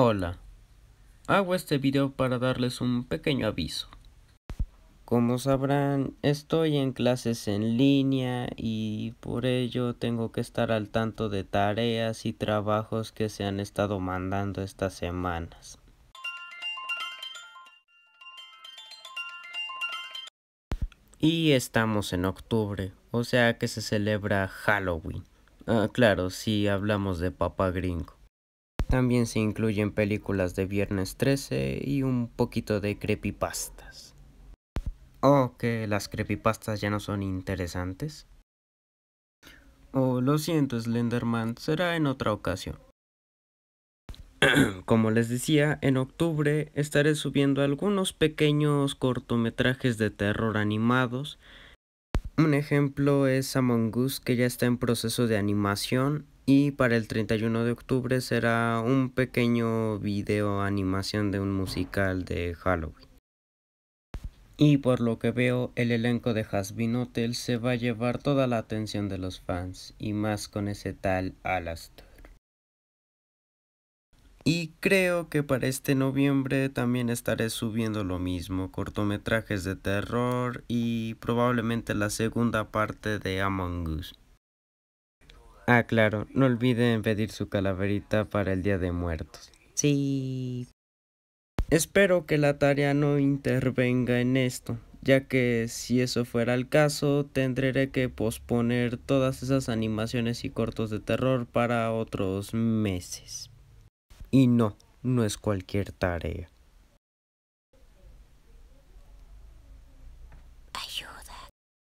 Hola, hago este video para darles un pequeño aviso. Como sabrán, estoy en clases en línea y por ello tengo que estar al tanto de tareas y trabajos que se han estado mandando estas semanas. Y estamos en octubre, o sea que se celebra Halloween. Ah, claro, si sí, hablamos de papá gringo. También se incluyen películas de Viernes 13 y un poquito de creepypastas. Oh, que las creepypastas ya no son interesantes? Oh, lo siento, Slenderman, será en otra ocasión. Como les decía, en octubre estaré subiendo algunos pequeños cortometrajes de terror animados. Un ejemplo es Among Us que ya está en proceso de animación y para el 31 de octubre será un pequeño video animación de un musical de Halloween. Y por lo que veo, el elenco de Hasbin Hotel se va a llevar toda la atención de los fans, y más con ese tal Alastor. Y creo que para este noviembre también estaré subiendo lo mismo, cortometrajes de terror y probablemente la segunda parte de Among Us. Ah, claro, no olviden pedir su calaverita para el Día de Muertos. Sí. Espero que la tarea no intervenga en esto, ya que si eso fuera el caso, tendré que posponer todas esas animaciones y cortos de terror para otros meses. Y no, no es cualquier tarea.